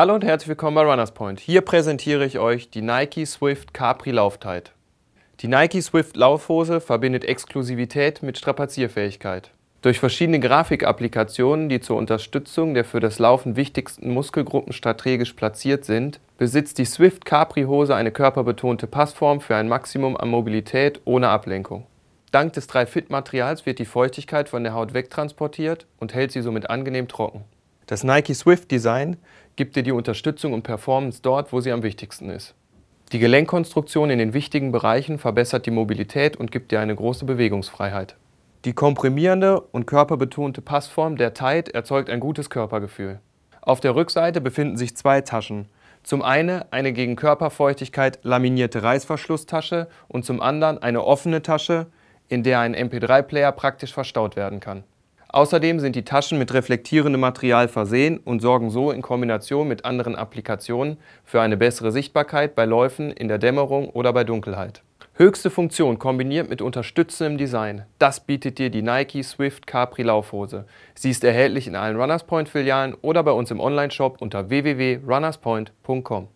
Hallo und herzlich willkommen bei Runners Point. Hier präsentiere ich euch die Nike Swift Capri Lauftight. Die Nike Swift Laufhose verbindet Exklusivität mit Strapazierfähigkeit. Durch verschiedene Grafikapplikationen, die zur Unterstützung der für das Laufen wichtigsten Muskelgruppen strategisch platziert sind, besitzt die Swift Capri Hose eine körperbetonte Passform für ein Maximum an Mobilität ohne Ablenkung. Dank des 3-Fit-Materials wird die Feuchtigkeit von der Haut wegtransportiert und hält sie somit angenehm trocken. Das Nike Swift Design gibt dir die Unterstützung und Performance dort, wo sie am wichtigsten ist. Die Gelenkkonstruktion in den wichtigen Bereichen verbessert die Mobilität und gibt dir eine große Bewegungsfreiheit. Die komprimierende und körperbetonte Passform der Tide erzeugt ein gutes Körpergefühl. Auf der Rückseite befinden sich zwei Taschen. Zum einen eine gegen Körperfeuchtigkeit laminierte Reißverschlusstasche und zum anderen eine offene Tasche, in der ein MP3-Player praktisch verstaut werden kann. Außerdem sind die Taschen mit reflektierendem Material versehen und sorgen so in Kombination mit anderen Applikationen für eine bessere Sichtbarkeit bei Läufen, in der Dämmerung oder bei Dunkelheit. Höchste Funktion kombiniert mit unterstützendem Design. Das bietet dir die Nike Swift Capri Laufhose. Sie ist erhältlich in allen Runners Point Filialen oder bei uns im Onlineshop unter www.runnerspoint.com.